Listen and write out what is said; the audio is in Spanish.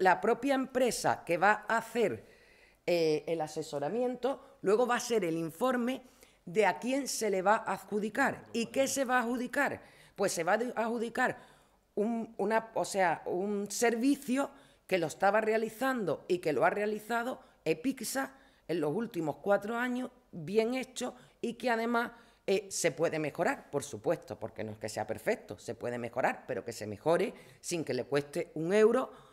la propia empresa que va a hacer eh, el asesoramiento, luego va a ser el informe de a quién se le va a adjudicar. ¿Y qué se va a adjudicar? Pues se va a adjudicar un, una, o sea, un servicio que lo estaba realizando y que lo ha realizado Epixa en los últimos cuatro años, bien hecho y que además eh, se puede mejorar, por supuesto, porque no es que sea perfecto, se puede mejorar, pero que se mejore sin que le cueste un euro